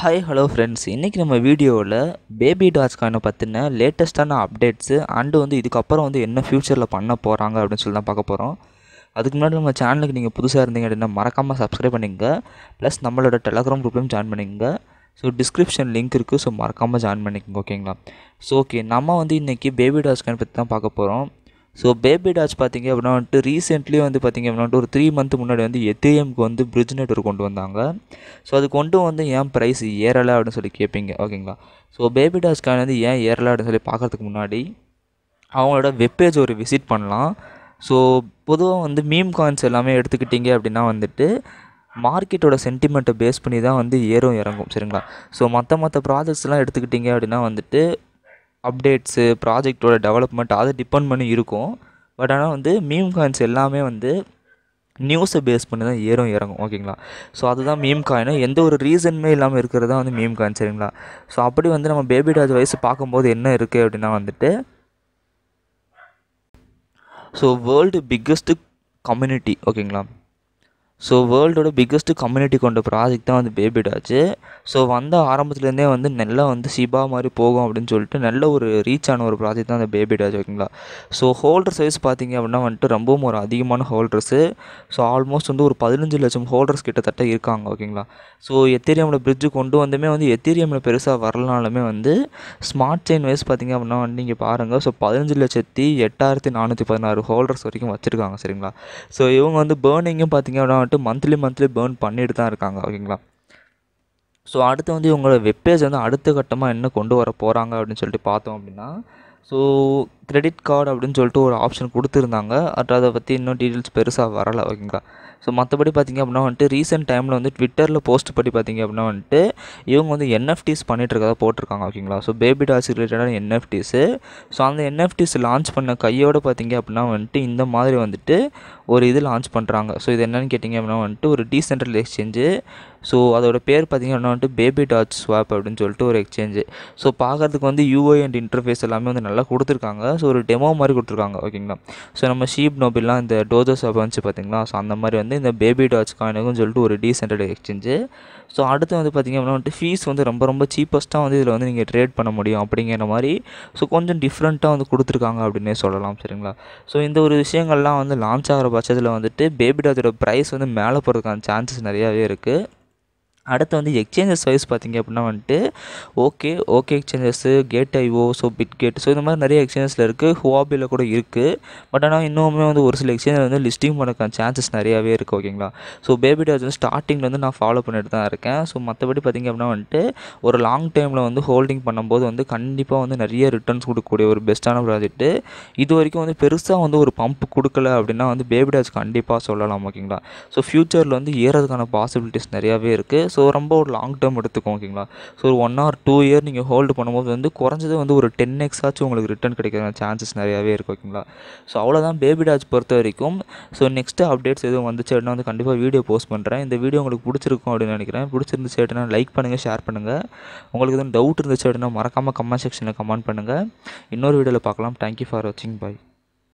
hi hello friends இன்றைக்கி நம்ம வீடியோவில் பேபி டாட்ஸ்காயினை பற்றின லேட்டஸ்ட்டான அப்டேட்ஸு அண்டு வந்து இதுக்கப்புறம் வந்து என்ன ஃப்யூச்சரில் பண்ண போகிறாங்க அப்படின்னு சொல்லி தான் பார்க்க போகிறோம் அதுக்கு முன்னாடி நம்ம சேனலுக்கு நீங்கள் புதுசாக இருந்தீங்க அப்படின்னா மறக்காமல் சப்ஸ்கிரைப் பண்ணிங்க ப்ளஸ் நம்மளோட டெலகிராம் குரூப்லையும் ஜாயின் பண்ணிங்க ஸோ டிஸ்கிரிப்ஷன் லிங்க் இருக்குது ஸோ மறக்காமல் ஜாயின் பண்ணிக்கோங்க ஓகேங்களா ஸோ ஓகே நம்ம வந்து இன்றைக்கி பேபி டாட்ஸ்காயின் பற்றி தான் பார்க்க போகிறோம் ஸோ பேபி டாச் பார்த்திங்க அப்படின்னா வந்துட்டு ரீசெண்ட்லி வந்து பார்த்திங்க அப்படின்னா ஒரு த்ரீ மந்த் முன்னாடி வந்து எத்தேஎம்க்கு வந்து பிரிட்ஜ் நெட்ஒர்க் கொண்டு வந்தாங்க ஸோ அது கொண்டு வந்து ஏன் ப்ரைஸ் ஏறலை அப்படின்னு சொல்லி கேட்பீங்க ஓகேங்களா ஸோ பேபி டாஸ் காயின் வந்து ஏன் ஏறலை அப்படின்னு சொல்லி பார்க்குறதுக்கு முன்னாடி அவங்களோட வெப்பேஜ் ஒரு விசிட் பண்ணலாம் ஸோ பொதுவாக வந்து மீம் காயின்ஸ் எல்லாமே எடுத்துக்கிட்டிங்க அப்படின்னா வந்துட்டு மார்க்கெட்டோட சென்டிமெண்ட்டை பேஸ் பண்ணி தான் வந்து ஏறும் இறங்கும் சரிங்களா ஸோ மற்ற மற்ற ப்ராஜெக்ட்ஸ்லாம் எடுத்துக்கிட்டிங்க அப்படின்னா வந்துட்டு அப்டேட்ஸு ப்ராஜெக்டோட டெவலப்மெண்ட் அதை டிபெண்ட் பண்ணி இருக்கும் பட் ஆனால் வந்து மீம் காயின்ஸ் எல்லாமே வந்து நியூஸை பேஸ் பண்ணி தான் ஏறும் இறங்கும் ஓகேங்களா ஸோ அதுதான் மீம் காயின் எந்த ஒரு ரீசனுமே இல்லாமல் இருக்கிறது தான் வந்து மீம் காயின் சரிங்களா ஸோ அப்படி வந்து நம்ம பேபி டாஜ் வயசு பார்க்கும்போது என்ன இருக்குது அப்படின்னா வந்துட்டு ஸோ வேர்ல்டு பிக்கஸ்ட்டு கம்யூனிட்டி ஓகேங்களா ஸோ வேர்ல்டோட பிக்கஸ்ட் கம்யூனிட்டி கொண்ட ப்ராஜெக்ட் தான் வந்து பேபிடாச்சு ஸோ வந்த ஆரம்பத்துலேருந்தே வந்து நல்லா வந்து சிபா மாதிரி போகும் அப்படின்னு சொல்லிட்டு நல்ல ஒரு ரீச் ஆன ஒரு ப்ராஜெக்ட் தான் அந்த பேபிடாஜ் ஓகேங்களா ஸோ ஹோல்டர் சைஸ் பார்த்திங்க அப்படின்னா வந்துட்டு ரொம்பவும் ஒரு அதிகமான ஹோல்டர்ஸு ஸோ ஆல்மோஸ்ட் வந்து ஒரு பதினஞ்சு லட்சம் ஹோல்டர்ஸ் கிட்டத்தட்ட இருக்காங்க ஓகேங்களா ஸோ எத்தீரியமில் பிரிட்ஜு கொண்டு வந்துமே வந்து எத்தீரியமில் பெருசாக வரலனாலுமே வந்து ஸ்மார்ட் செயின் வைஸ் பார்த்திங்க அப்படின்னா வந்து நீங்கள் பாருங்கள் ஸோ பதினஞ்சு லட்சத்தி எட்டாயிரத்தி நானூற்றி பதினாறு ஹோல்டர்ஸ் வரைக்கும் வச்சுருக்காங்க சரிங்களா ஸோ இவங்க வந்து பேர்னிங்கும் பார்த்திங்க அப்படின்னா மட்டும் மந்த்லி மந்த்லி பேர்ன் பண்ணிட்டு தான் இருக்காங்க ஓகேங்களா ஸோ அடுத்து வந்து இவங்களோட வெப்பேஜ் வந்து அடுத்த கட்டமாக என்ன கொண்டு வர போகிறாங்க அப்படின்னு சொல்லிட்டு பார்த்தோம் அப்படின்னா ஸோ கிரெடிட் கார்டு அப்படின்னு சொல்லிட்டு ஒரு ஆப்ஷன் கொடுத்துருந்தாங்க அட் அதை பற்றி இன்னும் டீட்டெயில்ஸ் பெருசாக வரலை ஓகேங்களா ஸோ மற்றபடி பார்த்திங்க அப்படின்னா வந்துட்டு ரீசெண்ட் டைமில் வந்து ட்விட்டரில் போஸ்ட் படி பார்த்திங்க அப்படின்னா வந்துட்டு இவங்க வந்து என்எஃப்டிஸ் பண்ணிகிட்ருக்கதா போட்டிருக்காங்க ஓகேங்களா ஸோ பேபி டாஸ் ரிலேட்டடான என்எஃப்டிஸு ஸோ அந்த என்எஃப்டிஸ் லான்ச் பண்ண கையோடு பார்த்திங்க அப்படின்னா வந்துட்டு இந்த மாதிரி வந்துட்டு ஒரு இது லான்ச் பண்ணுறாங்க ஸோ இது என்னென்னு கேட்டிங்க அப்படின்னா வந்துட்டு ஒரு டீசென்ட்ரல் எக்ஸ்சேஞ்சு ஸோ அதோட பேர் பார்த்திங்க அப்படின்னா வந்துட்டு பேபி டாட் ஸ்வாப் அப்படின்னு சொல்லிட்டு ஒரு எக்ஸ்சேஞ்சு ஸோ பார்க்குறதுக்கு வந்து யூஐ அண்ட் இன்டர்ஃபேஸ் எல்லாமே வந்து நல்லா கொடுத்துருக்காங்க ஸோ ஒரு டெமோ மாதிரி கொடுத்துருக்காங்க ஓகேங்களா ஸோ நம்ம ஷீப் நோபிள்லாம் இந்த டோஜோ சப் பார்த்திங்களா ஸோ அந்த மாதிரி வந்து இந்த பேபி டாட்ச் காயினுக்கும் சொல்லிட்டு ஒரு டீசென்ட்ரல் எக்ஸ்சேஞ்சு ஸோ அடுத்து வந்து பார்த்திங்க அப்படின்னா வந்துட்டு ஃபீஸ் வந்து ரொம்ப ரொம்ப சீப்பஸ்ட்டாக வந்து இதில் வந்து நீங்கள் ட்ரேட் பண்ண முடியும் அப்படிங்கிற மாதிரி ஸோ கொஞ்சம் டிஃப்ரெண்ட்டாக வந்து கொடுத்துருக்காங்க அப்படின்னே சொல்லலாம் சரிங்களா ஸோ இந்த ஒரு விஷயங்கள்லாம் வந்து லான்ச் ஆகிற பட்சத்தில் வந்துட்டு பேபி டாச்சோட ப்ரைஸ் வந்து மேலே போகிறதுக்கான சான்சஸ் நிறையாவே இருக்குது அடுத்து வந்து எக்ஸ்சேஞ்சஸ் சர்வீஸ் பார்த்திங்க அப்படின்னா வந்துட்டு okay okay exchanges Gate io so Bitget so இந்த மாதிரி நிறைய எக்ஸ்சேஞ்சஸில் இருக்குது ஹுவாபியில் கூட இருக்குது பட் ஆனால் இன்னுமே வந்து ஒரு சில எக்ஸ்சேஞ்சில் வந்து லிஸ்டிங் பண்ண சான்சஸ் நிறையாவே இருக்குது ஓகேங்களா ஸோ பேபி டாஜ் வந்து ஸ்டார்டிங்கில் வந்து நான் ஃபாலோ பண்ணிட்டு தான் இருக்கேன் ஸோ மற்றபடி பார்த்திங்க அப்படின்னா வந்துட்டு ஒரு லாங் டைமில் வந்து ஹோல்டிங் பண்ணும்போது வந்து கண்டிப்பாக வந்து நிறைய ரிட்டர்ன்ஸ் கொடுக்கக்கூடிய ஒரு பெஸ்ட்டான ப்ராஜெக்ட்டு இது வரைக்கும் வந்து பெருசாக வந்து ஒரு பம்ப் கொடுக்கல அப்படின்னா வந்து பேபி டாஜ் கண்டிப்பாக சொல்லலாம் ஓகேங்களா ஸோ ஃப்யூச்சரில் வந்து ஏறதுக்கான பாசிபிலிட்டிஸ் நிறையாவே இருக்குது ஸோ ரொம்ப ஒரு லாங் டேர்ம் எடுத்துக்கும் ஓகேங்களா ஸோ ஒரு ஒன் ஆர் டூ இயர் நீங்கள் ஹோல்டு பண்ணும்போது வந்து குறைஞ்சது வந்து ஒரு டென் எக்ஸாச்சும் உங்களுக்கு ரிட்டர்ன் கிடைக்கிற சான்சஸ் நிறையாவே இருக்கும் ஓகேங்களா ஸோ அவ்வளோதான் பேபி டாஜ் பொறுத்த வரைக்கும் ஸோ நெக்ஸ்ட்டு அப்டேட்ஸ் எதுவும் வந்துச்சு அப்படின்னா வந்து கண்டிப்பாக வீடியோ போஸ்ட் பண்ணுறேன் இந்த வீடியோ உங்களுக்கு பிடிச்சிருக்கும் அப்படின்னு நினைக்கிறேன் பிடிச்சிருந்துச்சு அப்படின்னா லைக் பண்ணுங்கள் ஷேர் பண்ணுங்கள் உங்களுக்கு எதுவும் டவுட் இருந்துச்சு அப்படின்னா மறக்காமல் கமெண்ட் செக்ஷனில் கமெண்ட் பண்ணுங்கள் இன்னொரு வீடியோவில் பார்க்கலாம் தேங்க்யூ ஃபார் வாட்சிங் பாய்